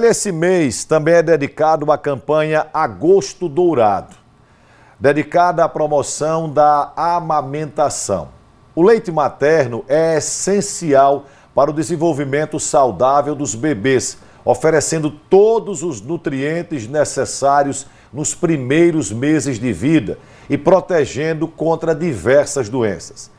Olha, esse mês também é dedicado à campanha Agosto Dourado, dedicada à promoção da amamentação. O leite materno é essencial para o desenvolvimento saudável dos bebês, oferecendo todos os nutrientes necessários nos primeiros meses de vida e protegendo contra diversas doenças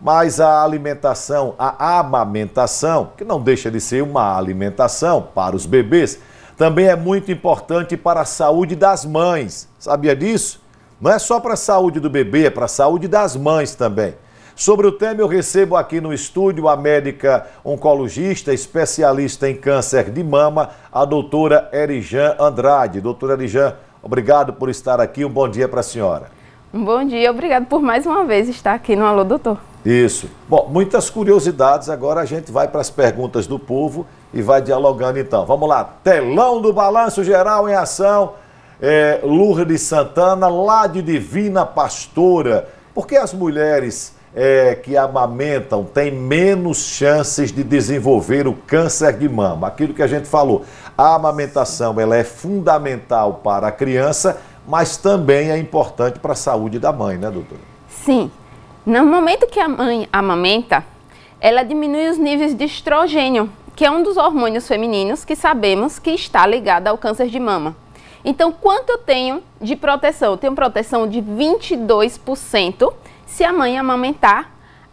mas a alimentação, a amamentação, que não deixa de ser uma alimentação para os bebês, também é muito importante para a saúde das mães. Sabia disso? Não é só para a saúde do bebê, é para a saúde das mães também. Sobre o tema, eu recebo aqui no estúdio a médica oncologista, especialista em câncer de mama, a doutora Erijan Andrade. Doutora Erijan, obrigado por estar aqui. Um bom dia para a senhora. Um bom dia, obrigado por mais uma vez estar aqui no Alô Doutor. Isso. Bom, muitas curiosidades. Agora a gente vai para as perguntas do povo e vai dialogando então. Vamos lá. Telão do Balanço Geral em ação. É, Lourdes Santana, lá de Divina Pastora. Por que as mulheres é, que amamentam têm menos chances de desenvolver o câncer de mama? Aquilo que a gente falou. A amamentação ela é fundamental para a criança, mas também é importante para a saúde da mãe, né, doutora? Sim. No momento que a mãe amamenta, ela diminui os níveis de estrogênio, que é um dos hormônios femininos que sabemos que está ligado ao câncer de mama. Então, quanto eu tenho de proteção? Eu tenho proteção de 22% se a mãe amamentar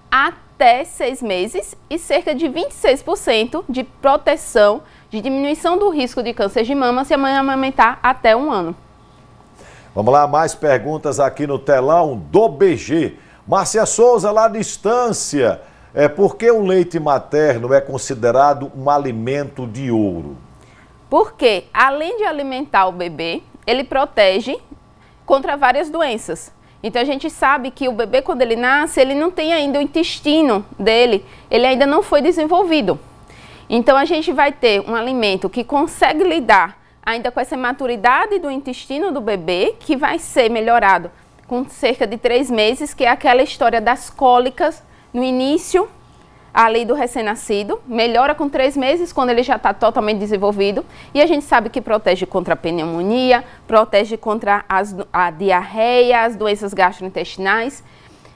até seis meses e cerca de 26% de proteção de diminuição do risco de câncer de mama se a mãe amamentar até um ano. Vamos lá, mais perguntas aqui no telão do BG. Márcia Souza, lá à distância, é, por que o leite materno é considerado um alimento de ouro? Porque, além de alimentar o bebê, ele protege contra várias doenças. Então a gente sabe que o bebê quando ele nasce, ele não tem ainda o intestino dele, ele ainda não foi desenvolvido. Então a gente vai ter um alimento que consegue lidar ainda com essa maturidade do intestino do bebê, que vai ser melhorado com cerca de três meses, que é aquela história das cólicas no início ali do recém-nascido, melhora com três meses quando ele já está totalmente desenvolvido e a gente sabe que protege contra a pneumonia, protege contra as, a diarreia, as doenças gastrointestinais,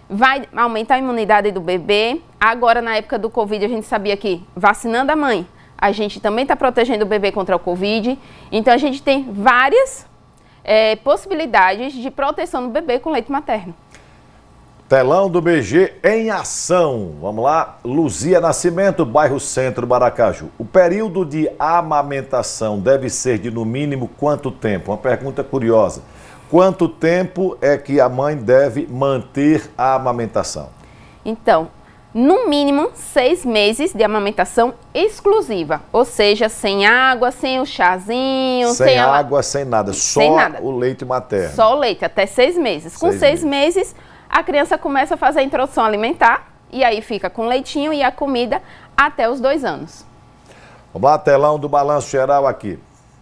vai aumentar a imunidade do bebê. Agora na época do Covid a gente sabia que vacinando a mãe, a gente também está protegendo o bebê contra o Covid. Então a gente tem várias é, possibilidades de proteção do bebê com leite materno. Telão do BG em ação. Vamos lá. Luzia Nascimento, bairro Centro, Baracaju. O período de amamentação deve ser de no mínimo quanto tempo? Uma pergunta curiosa. Quanto tempo é que a mãe deve manter a amamentação? Então, no mínimo seis meses de amamentação exclusiva, ou seja, sem água, sem o chazinho, sem, sem água, a... sem nada, só sem nada. o leite materno. Só o leite, até seis meses. Com seis meses. meses, a criança começa a fazer a introdução alimentar e aí fica com leitinho e a comida até os dois anos. Vamos lá, telão do balanço geral aqui.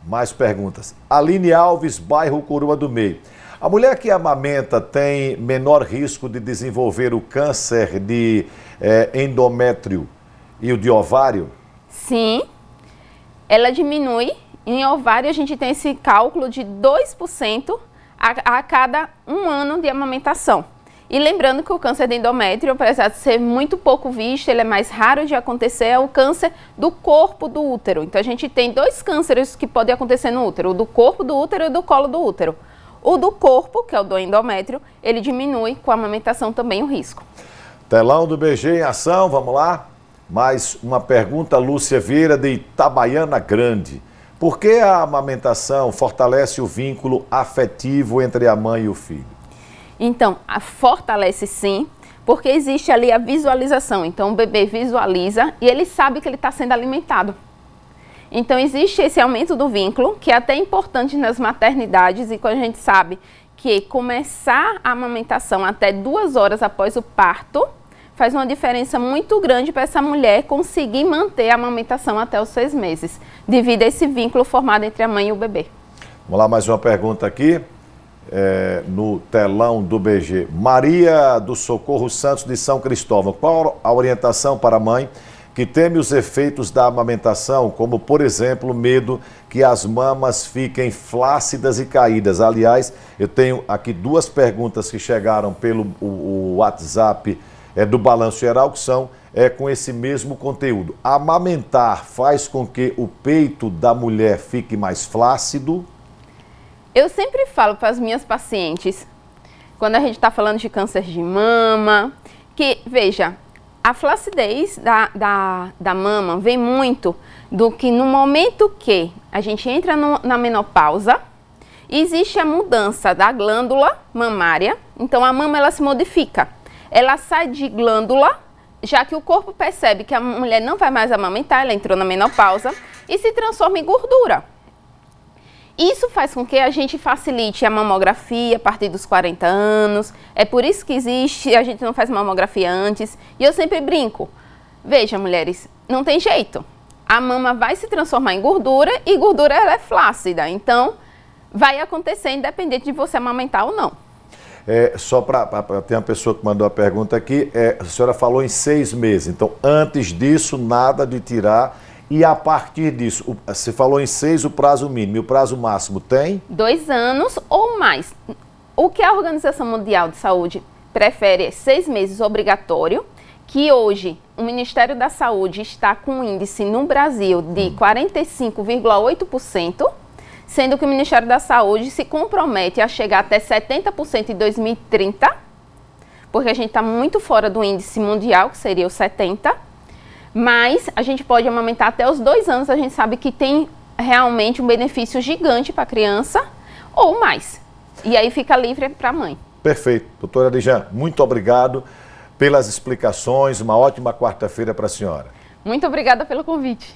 Mais perguntas. Aline Alves, bairro Curua do Meio. A mulher que amamenta tem menor risco de desenvolver o câncer de é, endométrio e o de ovário? Sim, ela diminui. Em ovário, a gente tem esse cálculo de 2% a, a cada um ano de amamentação. E lembrando que o câncer de endométrio, apesar de ser muito pouco visto, ele é mais raro de acontecer, é o câncer do corpo do útero. Então a gente tem dois cânceres que podem acontecer no útero, o do corpo do útero e do colo do útero. O do corpo, que é o do endométrio, ele diminui com a amamentação também o risco. Telão do BG em ação, vamos lá? Mais uma pergunta, Lúcia Vieira, de Itabaiana Grande. Por que a amamentação fortalece o vínculo afetivo entre a mãe e o filho? Então, fortalece sim, porque existe ali a visualização. Então, o bebê visualiza e ele sabe que ele está sendo alimentado. Então, existe esse aumento do vínculo, que é até importante nas maternidades e quando a gente sabe que começar a amamentação até duas horas após o parto faz uma diferença muito grande para essa mulher conseguir manter a amamentação até os seis meses, devido a esse vínculo formado entre a mãe e o bebê. Vamos lá, mais uma pergunta aqui. É, no telão do BG. Maria do Socorro Santos de São Cristóvão, qual a orientação para a mãe que teme os efeitos da amamentação, como, por exemplo, medo que as mamas fiquem flácidas e caídas. Aliás, eu tenho aqui duas perguntas que chegaram pelo o, o WhatsApp é, do Balanço Geral, que são é, com esse mesmo conteúdo. Amamentar faz com que o peito da mulher fique mais flácido? Eu sempre falo para as minhas pacientes, quando a gente está falando de câncer de mama, que, veja, a flacidez da, da, da mama vem muito do que no momento que a gente entra no, na menopausa, existe a mudança da glândula mamária. Então a mama ela se modifica. Ela sai de glândula, já que o corpo percebe que a mulher não vai mais amamentar, ela entrou na menopausa, e se transforma em gordura. Isso faz com que a gente facilite a mamografia a partir dos 40 anos. É por isso que existe, a gente não faz mamografia antes. E eu sempre brinco. Veja, mulheres, não tem jeito. A mama vai se transformar em gordura e gordura ela é flácida. Então, vai acontecer independente de você amamentar ou não. É, só para. Tem uma pessoa que mandou a pergunta aqui. É, a senhora falou em seis meses. Então, antes disso, nada de tirar e a partir disso, você falou em seis o prazo mínimo, e o prazo máximo tem? Dois anos ou mais. O que a Organização Mundial de Saúde prefere é seis meses obrigatório, que hoje o Ministério da Saúde está com um índice no Brasil de 45,8%, hum. sendo que o Ministério da Saúde se compromete a chegar até 70% em 2030, porque a gente está muito fora do índice mundial, que seria o 70%. Mas a gente pode amamentar até os dois anos, a gente sabe que tem realmente um benefício gigante para a criança ou mais. E aí fica livre para a mãe. Perfeito. Doutora Lijan, muito obrigado pelas explicações. Uma ótima quarta-feira para a senhora. Muito obrigada pelo convite.